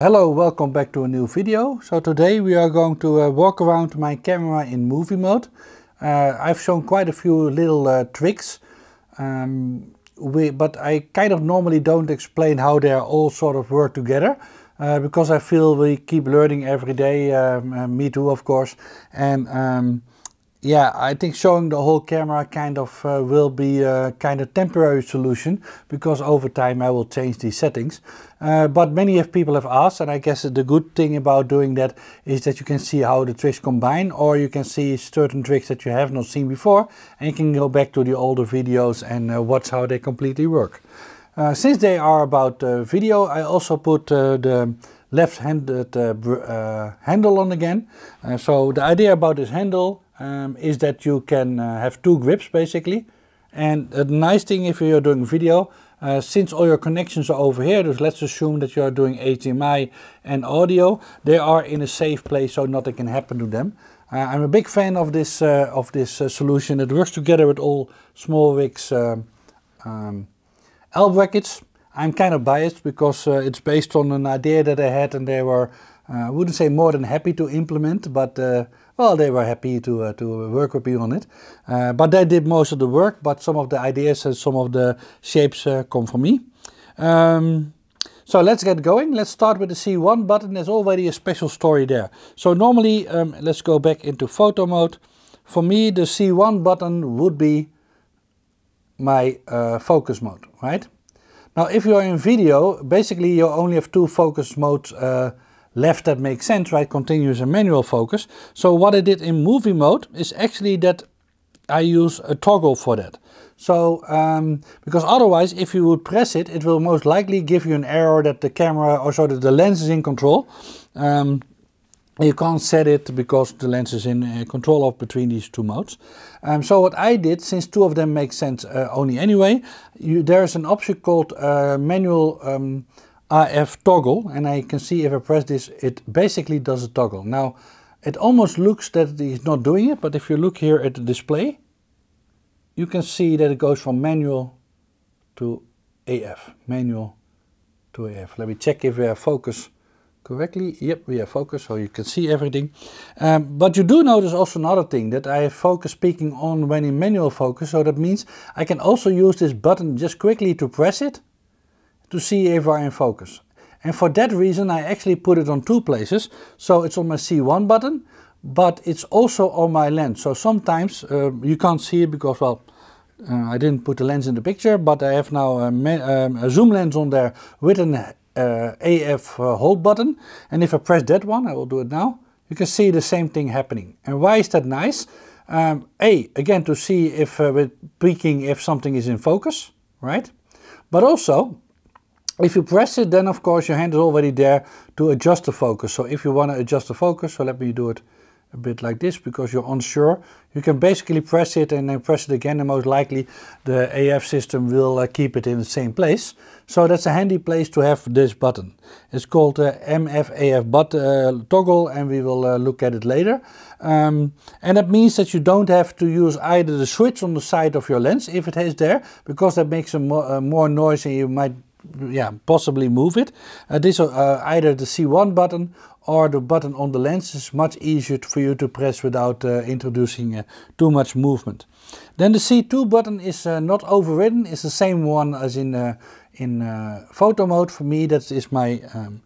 Hello, welcome back to a new video. So today we are going to uh, walk around my camera in movie mode. Uh, I've shown quite a few little uh, tricks, um, we, but I kind of normally don't explain how they all sort of work together. Uh, because I feel we keep learning every day, um, uh, me too of course. And um, yeah, I think showing the whole camera kind of uh, will be a kind of temporary solution because over time I will change these settings. Uh, but many of people have asked, and I guess the good thing about doing that is that you can see how the tricks combine, or you can see certain tricks that you have not seen before, and you can go back to the older videos and uh, watch how they completely work. Uh, since they are about uh, video, I also put uh, the left-handed uh, handle on again. so the idea about this handle um, is that you can have two grips basically. And the nice thing if you're doing video, uh, since all your connections are over here, let's assume that you are doing HDMI and audio, they are in a safe place so nothing can happen to them. Uh, I'm a big fan of this, uh, of this uh, solution. It works together with all Smallwick's um, um, L brackets. I'm kind of biased because uh, it's based on an idea that I had and they were, I wouldn't say more than happy to implement, but well, they were happy to, uh, to work with me on it. Uh, but they did most of the work, but some of the ideas and some of the shapes uh, come from me. Um, so let's get going. Let's start with the C1 button. There's already a special story there. So normally, um, let's go back into photo mode. For me, the C1 button would be my uh, focus mode, right? Now, if you're in video, basically you only have two focus modes uh, left that makes sense, right continuous and manual focus. So what I did in movie mode is actually that I use a toggle for that. So, um, because otherwise if you would press it, it will most likely give you an error that the camera or so that the lens is in control. Um, you can't set it because the lens is in uh, control of between these two modes. Um, so what I did, since two of them make sense uh, only anyway, you, there is an option called uh, manual um, RF toggle and I can see if I press this it basically does a toggle. Now it almost looks that it's not doing it but if you look here at the display you can see that it goes from manual to AF, manual to AF. Let me check if we have focus correctly. Yep, we have focus, so you can see everything. Um, but you do notice also another thing, that I have focus speaking on when in manual focus, so that means I can also use this button just quickly to press it, to see if I'm in focus. And for that reason I actually put it on two places. So it's on my C1 button, but it's also on my lens. So sometimes um, you can't see it because, well, uh, I didn't put the lens in the picture, but I have now a, um, a zoom lens on there with an uh, AF uh, hold button. And if I press that one, I will do it now, you can see the same thing happening. And why is that nice? Um, a, again to see if with uh, peaking if something is in focus, right? But also if you press it, then of course your hand is already there to adjust the focus. So if you want to adjust the focus, so let me do it a bit like this because you're unsure. You can basically press it and then press it again and most likely the AF system will uh, keep it in the same place. So that's a handy place to have this button. It's called the uh, MFAF but, uh, toggle and we will uh, look at it later. Um, and that means that you don't have to use either the switch on the side of your lens if it is there because that makes a mo uh, more noise and you might yeah, possibly move it. Uh, this uh, either the C1 button or the button on the lens is much easier for you to press without uh, introducing uh, too much movement. Then the C2 button is uh, not overridden, it's the same one as in, uh, in photo mode. For me that is my um,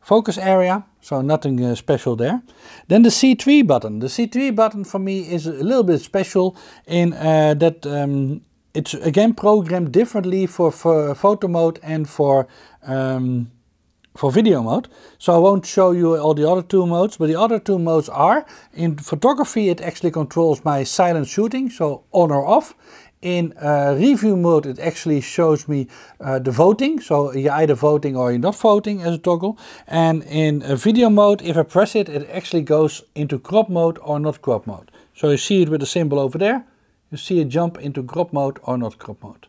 focus area, so nothing uh, special there. Then the C3 button. The C3 button for me is a little bit special in uh, that um, it's again programmed differently for, for photo mode and for um, for video mode. So I won't show you all the other two modes, but the other two modes are, in photography it actually controls my silent shooting, so on or off. In uh, review mode it actually shows me uh, the voting, so you're either voting or you're not voting as a toggle. And in uh, video mode, if I press it, it actually goes into crop mode or not crop mode. So you see it with the symbol over there, you see a jump into crop mode or not crop mode,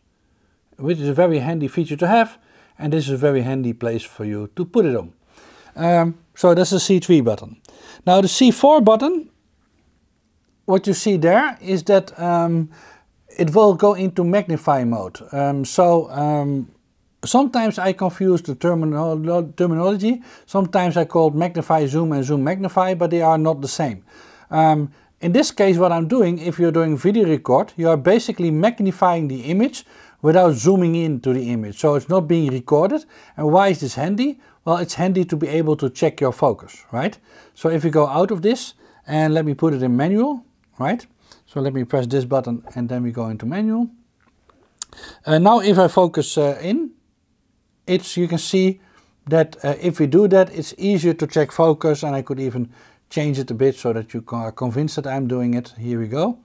which is a very handy feature to have and this is a very handy place for you to put it on. Um, so that's the C3 button. Now the C4 button, what you see there is that um, it will go into magnify mode. Um, so um, sometimes I confuse the termino terminology. Sometimes I call magnify zoom and zoom magnify, but they are not the same. Um, in this case what I'm doing, if you're doing video record, you are basically magnifying the image without zooming in to the image. So it's not being recorded. And why is this handy? Well, it's handy to be able to check your focus, right? So if you go out of this and let me put it in manual, right? So let me press this button and then we go into manual. Uh, now if I focus uh, in, it's you can see that uh, if we do that, it's easier to check focus and I could even change it a bit so that you are convinced that I'm doing it. Here we go.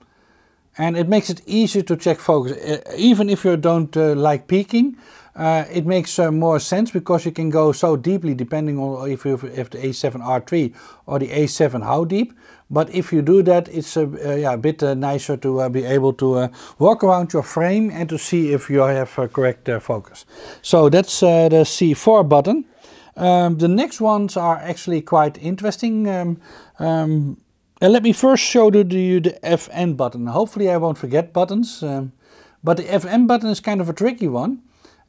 And it makes it easier to check focus. Even if you don't uh, like peaking, uh, it makes uh, more sense because you can go so deeply depending on if you have the A7R3 or the A7 how deep. But if you do that, it's a, uh, yeah, a bit uh, nicer to uh, be able to uh, walk around your frame and to see if you have correct focus. So that's the C4 button. Um, the next ones are actually quite interesting. Um, um, and uh, let me first show you the FN button. Hopefully I won't forget buttons. Um, but the FN button is kind of a tricky one.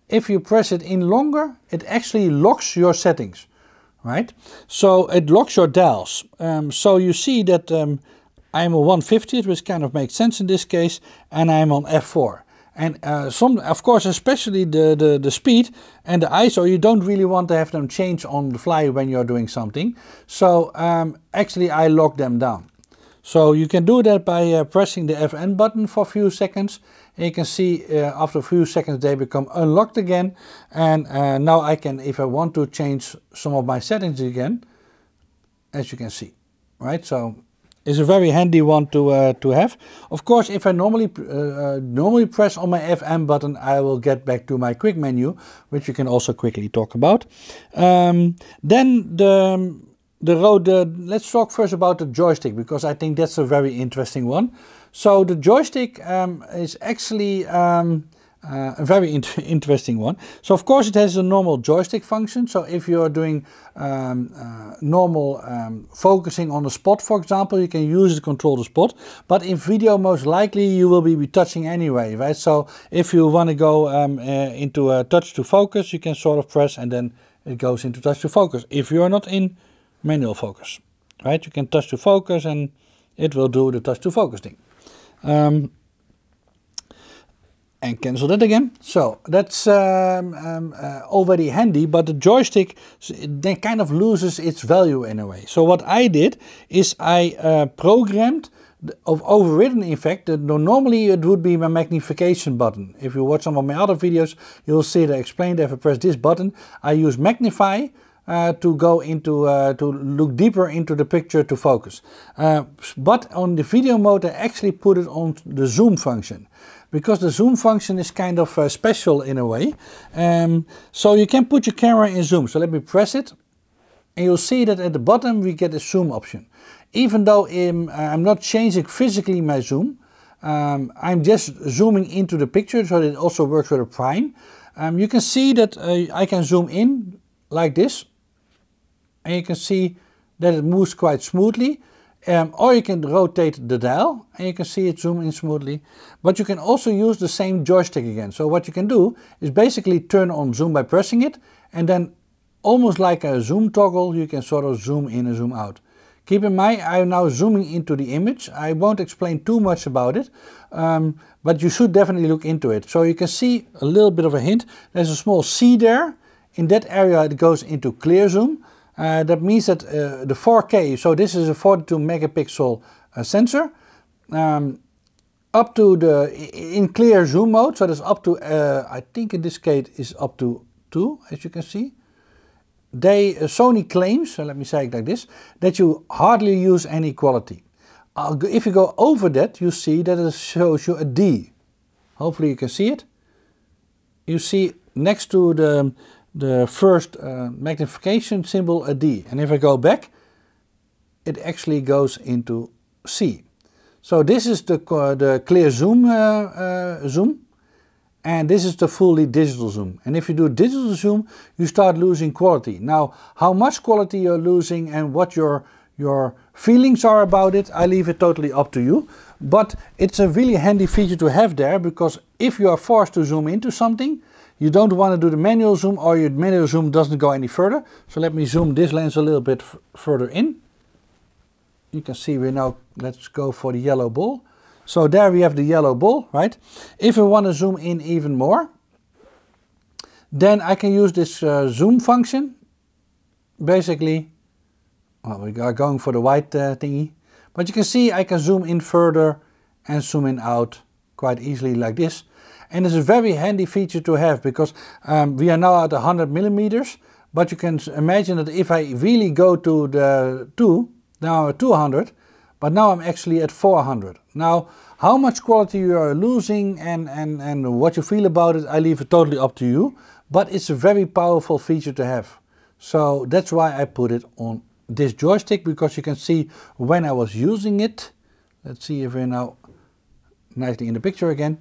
If you press it in longer, it actually locks your settings. Right? So it locks your dials. Um, so you see that um, I'm a 150, which kind of makes sense in this case, and I'm on F4. And uh, some, of course, especially the, the, the, speed and the ISO, you don't really want to have them change on the fly when you're doing something. So um, actually I lock them down. So you can do that by uh, pressing the FN button for a few seconds. And you can see uh, after a few seconds they become unlocked again. And uh, now I can, if I want to change some of my settings again, as you can see, right? So is a very handy one to uh, to have. Of course, if I normally uh, uh, normally press on my FM button, I will get back to my quick menu, which you can also quickly talk about. Um, then the the road. Uh, let's talk first about the joystick because I think that's a very interesting one. So the joystick um, is actually um, uh, a very int interesting one. So of course it has a normal joystick function. So if you're doing um, uh, normal um, focusing on the spot, for example, you can use it to control the spot. But in video, most likely you will be, touching anyway, right? So if you want to go um, uh, into a touch to focus, you can sort of press and then it goes into touch to focus. If you're not in manual focus, right? You can touch to focus and it will do the touch to focus thing. Um, and cancel that again. So that's um, um, uh, already handy, but the joystick then kind of loses its value in a way. So what I did is I uh, programmed of overridden effect that normally it would be my magnification button. If you watch some of my other videos, you'll see that I explained if I press this button, I use magnify uh, to go into uh, to look deeper into the picture to focus. Uh, but on the video mode I actually put it on the zoom function because the zoom function is kind of uh, special in a way. Um, so you can put your camera in zoom. So let me press it and you'll see that at the bottom we get a zoom option. Even though I'm, um, I'm not changing physically my zoom, um, I'm just zooming into the picture so that it also works with a prime. Um, you can see that uh, I can zoom in like this and you can see that it moves quite smoothly. Um, or you can rotate the dial and you can see it zoom in smoothly. But you can also use the same joystick again. So what you can do is basically turn on zoom by pressing it and then almost like a zoom toggle you can sort of zoom in and zoom out. Keep in mind I'm now zooming into the image. I won't explain too much about it, um, but you should definitely look into it. So you can see a little bit of a hint. There's a small C there. In that area it goes into clear zoom. Uh, that means that uh, the 4K, so this is a 42 megapixel uh, sensor, um, up to the, in clear zoom mode, so that's up to, uh, I think in this case is up to 2, as you can see. They, uh, Sony claims, so let me say it like this, that you hardly use any quality. if you go over that, you see that it shows you a D. Hopefully you can see it. You see next to the the first uh, magnification symbol a D. And if I go back, it actually goes into C. So this is the, uh, the clear zoom, uh, uh, zoom, and this is the fully digital zoom. And if you do digital zoom, you start losing quality. Now, how much quality you're losing and what your, your feelings are about it, I leave it totally up to you. But it's a really handy feature to have there, because if you are forced to zoom into something, you don't want to do the manual zoom or your manual zoom doesn't go any further. So let me zoom this lens a little bit further in. You can see we now, let's go for the yellow ball. So there we have the yellow ball, right? If we want to zoom in even more, then I can use this uh, zoom function. Basically, well, we are going for the white uh, thingy. But you can see I can zoom in further and zoom in out quite easily like this. And it's a very handy feature to have because um, we are now at 100 millimeters. But you can imagine that if I really go to the 2, now at 200, but now I'm actually at 400. Now, how much quality you are losing and, and, and what you feel about it, I leave it totally up to you. But it's a very powerful feature to have. So that's why I put it on this joystick, because you can see when I was using it. Let's see if we're now nicely in the picture again.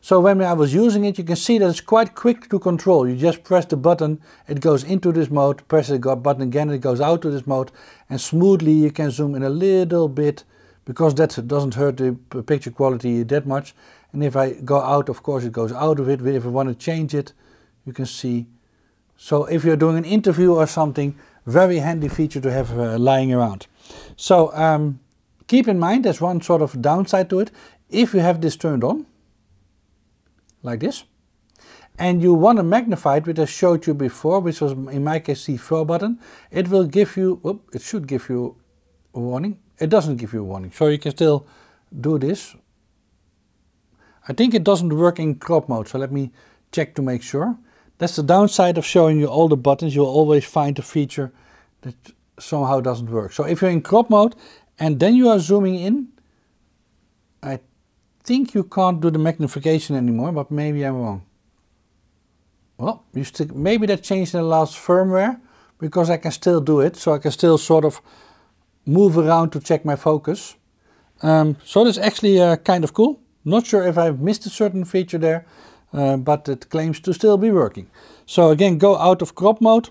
So when I was using it, you can see that it's quite quick to control. You just press the button, it goes into this mode, press the button again, it goes out to this mode, and smoothly you can zoom in a little bit, because that doesn't hurt the picture quality that much. And if I go out, of course it goes out of it, but if I want to change it, you can see. So if you're doing an interview or something, very handy feature to have uh, lying around. So um, keep in mind, there's one sort of downside to it. If you have this turned on, like this. And you want to magnify it, which I showed you before, which was in my case the throw button. It will give you, whoop, it should give you a warning. It doesn't give you a warning, so you can still do this. I think it doesn't work in crop mode, so let me check to make sure. That's the downside of showing you all the buttons. You'll always find a feature that somehow doesn't work. So if you're in crop mode and then you are zooming in, think you can't do the magnification anymore, but maybe I'm wrong. Well, you stick, maybe that changed in the last firmware, because I can still do it, so I can still sort of move around to check my focus. Um, so that's actually uh, kind of cool. Not sure if I've missed a certain feature there, uh, but it claims to still be working. So again, go out of crop mode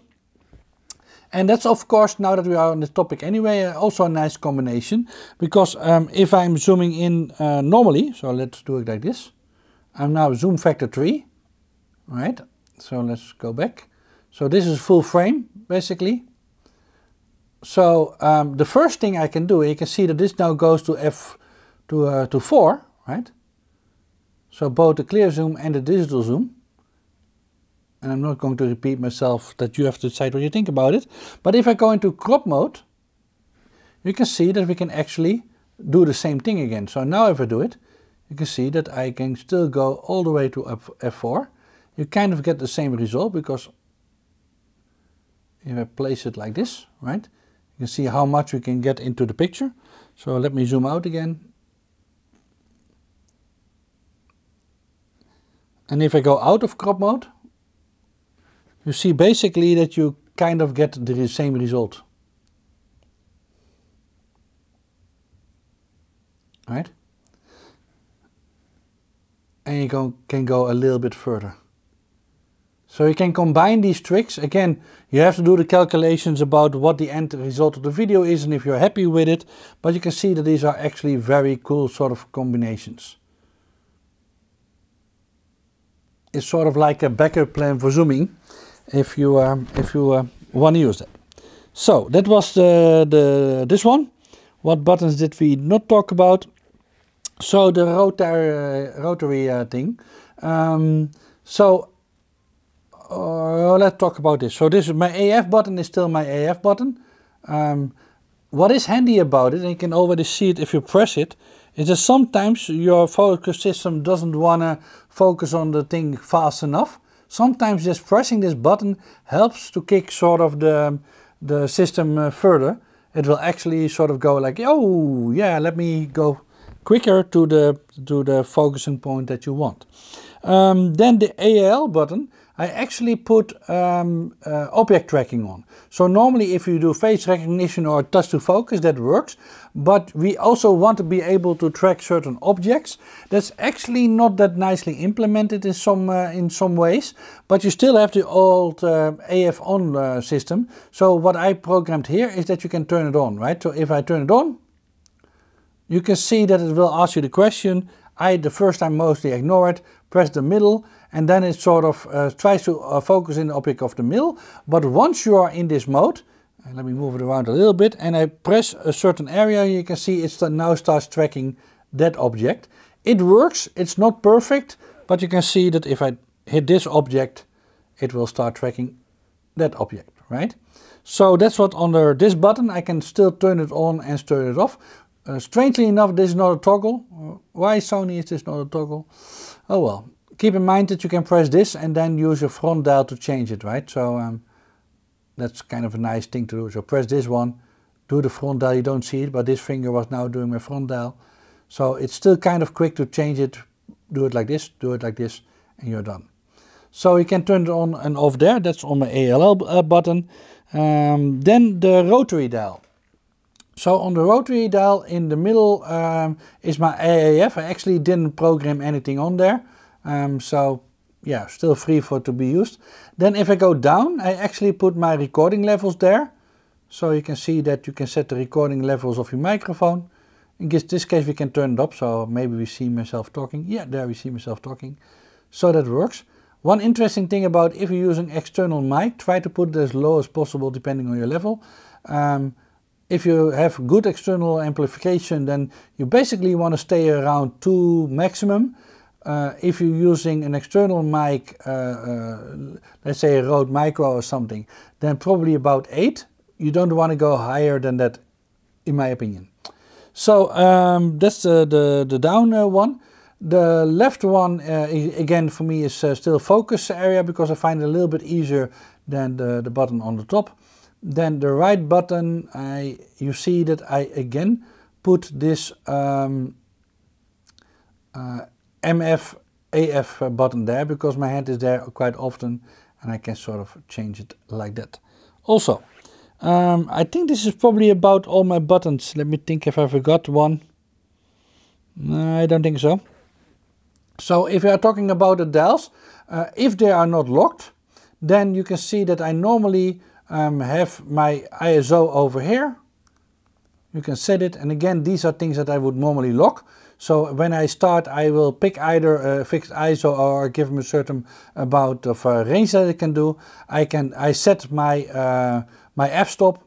and that's of course, now that we are on the topic anyway, uh, also a nice combination. Because um, if I'm zooming in uh, normally, so let's do it like this. I'm now zoom factor 3, right? So let's go back. So this is full frame, basically. So um, the first thing I can do, you can see that this now goes to f to, uh, to 4, right? So both the clear zoom and the digital zoom and I'm not going to repeat myself that you have to decide what you think about it. But if I go into crop mode, you can see that we can actually do the same thing again. So now if I do it, you can see that I can still go all the way to F4. You kind of get the same result because if I place it like this, right, you can see how much we can get into the picture. So let me zoom out again. And if I go out of crop mode, you see basically that you kind of get the same result. Right? And you can, can go a little bit further. So you can combine these tricks. Again, you have to do the calculations about what the end result of the video is and if you're happy with it. But you can see that these are actually very cool sort of combinations. It's sort of like a backup plan for zooming if you um, if you um, want to use that. So that was the, the this one. What buttons did we not talk about? So the rotar, uh, rotary uh, thing. Um, so uh, let's talk about this. So this is my AF button is still my AF button. Um, what is handy about it, and you can already see it if you press it, is that sometimes your focus system doesn't want to focus on the thing fast enough sometimes just pressing this button helps to kick sort of the, the system uh, further. It will actually sort of go like, oh yeah, let me go quicker to the, to the focusing point that you want. Um, then the AL button I actually put um, uh, object tracking on. So normally if you do face recognition or touch to focus, that works. But we also want to be able to track certain objects. That's actually not that nicely implemented in some, uh, in some ways. But you still have the old uh, AF on uh, system. So what I programmed here is that you can turn it on, right? So if I turn it on, you can see that it will ask you the question I the first time mostly ignore it press the middle and then it sort of uh, tries to uh, focus in the object of the mill. But once you are in this mode, uh, let me move it around a little bit, and I press a certain area, you can see it uh, now starts tracking that object. It works, it's not perfect, but you can see that if I hit this object, it will start tracking that object, right? So that's what under this button, I can still turn it on and turn it off. Uh, strangely enough, this is not a toggle. Uh, why Sony is this not a toggle? Oh well, keep in mind that you can press this and then use your front dial to change it, right? So um, that's kind of a nice thing to do. So press this one, do the front dial, you don't see it, but this finger was now doing my front dial. So it's still kind of quick to change it, do it like this, do it like this, and you're done. So you can turn it on and off there, that's on my ALL uh, button. Um, then the rotary dial. So on the rotary dial in the middle um, is my AAF. I actually didn't program anything on there. Um, so yeah, still free for to be used. Then if I go down, I actually put my recording levels there. So you can see that you can set the recording levels of your microphone. In this case we can turn it up, so maybe we see myself talking. Yeah, there we see myself talking. So that works. One interesting thing about if you're using external mic, try to put it as low as possible depending on your level. Um, if you have good external amplification, then you basically want to stay around 2 maximum. Uh, if you're using an external mic, uh, uh, let's say a Rode Micro or something, then probably about 8. You don't want to go higher than that, in my opinion. So um, that's the, the, the down one. The left one, uh, again, for me is uh, still focus area because I find it a little bit easier than the, the button on the top then the right button, I you see that I again put this um, uh, MF AF button there because my hand is there quite often and I can sort of change it like that. Also, um, I think this is probably about all my buttons. Let me think if I forgot one. I don't think so. So if you are talking about the dials, uh, if they are not locked, then you can see that I normally um, have my ISO over here. You can set it and again these are things that I would normally lock. So when I start I will pick either a fixed ISO or give them a certain amount of uh, range that I can do. I can I set my, uh, my f-stop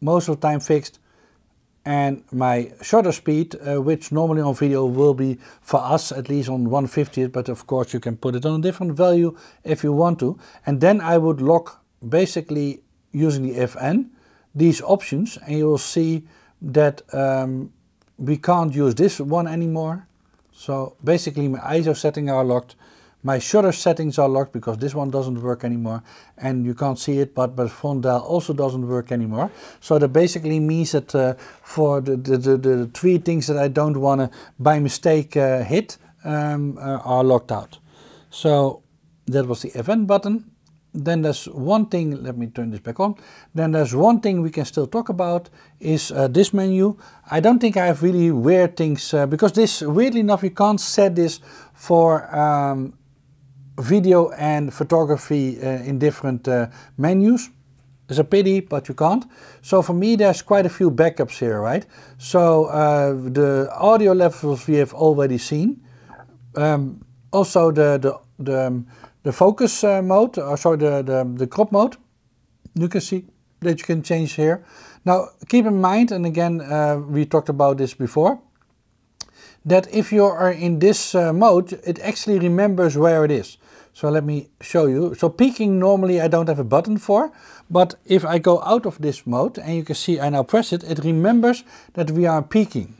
most of the time fixed and my shutter speed, uh, which normally on video will be for us at least on 150, but of course you can put it on a different value if you want to. And then I would lock basically using the Fn, these options and you will see that um, we can't use this one anymore. So basically my ISO settings are locked, my shutter settings are locked because this one doesn't work anymore and you can't see it but, but front dial also doesn't work anymore. So that basically means that uh, for the, the, the, the, three things that I don't want to by mistake uh, hit um, uh, are locked out. So that was the FN button then there's one thing, let me turn this back on, then there's one thing we can still talk about is uh, this menu. I don't think I have really weird things, uh, because this, weirdly enough, you can't set this for um, video and photography uh, in different uh, menus. It's a pity, but you can't. So for me, there's quite a few backups here, right? So uh, the audio levels we have already seen. Um, also the, the, the um, the focus uh, mode, or oh, sorry, the, the, the crop mode. You can see that you can change here. Now keep in mind, and again uh, we talked about this before, that if you are in this uh, mode, it actually remembers where it is. So let me show you. So peaking normally I don't have a button for, but if I go out of this mode and you can see I now press it, it remembers that we are peaking.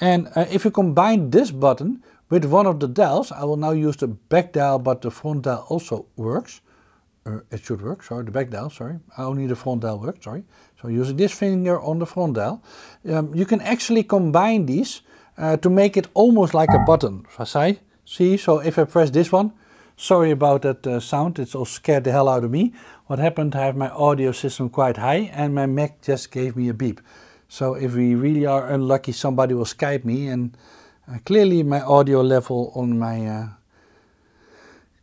And uh, if you combine this button with one of the dials, I will now use the back dial, but the front dial also works. Uh, it should work, sorry, the back dial, sorry. Only the front dial works, sorry. So using this finger on the front dial. Um, you can actually combine these uh, to make it almost like a button. See? See, so if I press this one, sorry about that uh, sound, it's all scared the hell out of me. What happened, I have my audio system quite high and my Mac just gave me a beep. So if we really are unlucky, somebody will Skype me and uh, clearly my audio level on my uh,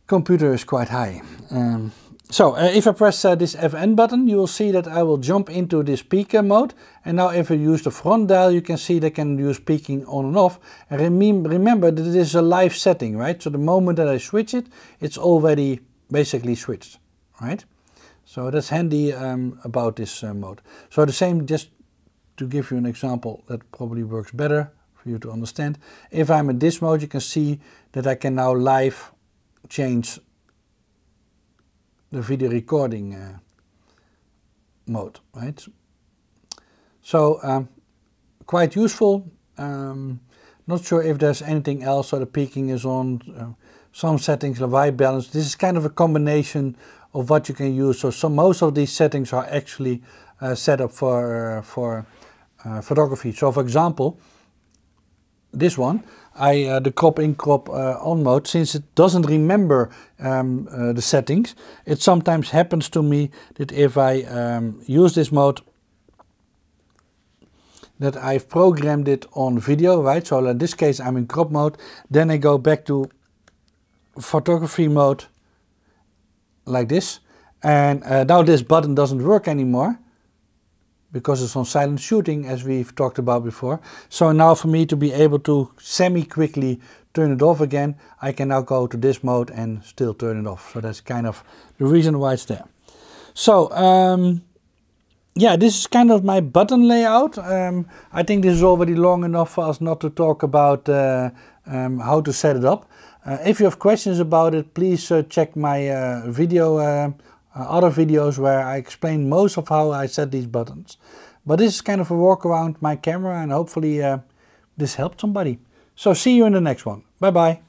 computer is quite high. Um, so uh, if I press uh, this FN button, you will see that I will jump into this speaker mode. And now if I use the front dial, you can see they can do speaking on and off. And rem remember that this is a live setting, right? So the moment that I switch it, it's already basically switched, right? So that's handy um, about this uh, mode. So the same, just to give you an example that probably works better for you to understand. If I'm in this mode, you can see that I can now live change the video recording uh, mode, right? So um, quite useful. Um, not sure if there's anything else, so the peaking is on, uh, some settings the white balance. This is kind of a combination of what you can use. So so most of these settings are actually uh, set up for, uh, for uh, photography. So for example, this one, I uh, the crop in crop uh, on mode, since it doesn't remember um, uh, the settings, it sometimes happens to me that if I um, use this mode, that I've programmed it on video, right? So in this case, I'm in crop mode. Then I go back to photography mode, like this. And uh, now this button doesn't work anymore because it's on silent shooting as we've talked about before. So now for me to be able to semi quickly turn it off again, I can now go to this mode and still turn it off. So that's kind of the reason why it's there. So um, yeah, this is kind of my button layout. Um, I think this is already long enough for us not to talk about uh, um, how to set it up. Uh, if you have questions about it, please uh, check my uh, video uh, uh, other videos where I explain most of how I set these buttons. But this is kind of a walk around my camera and hopefully uh, this helped somebody. So see you in the next one. Bye bye.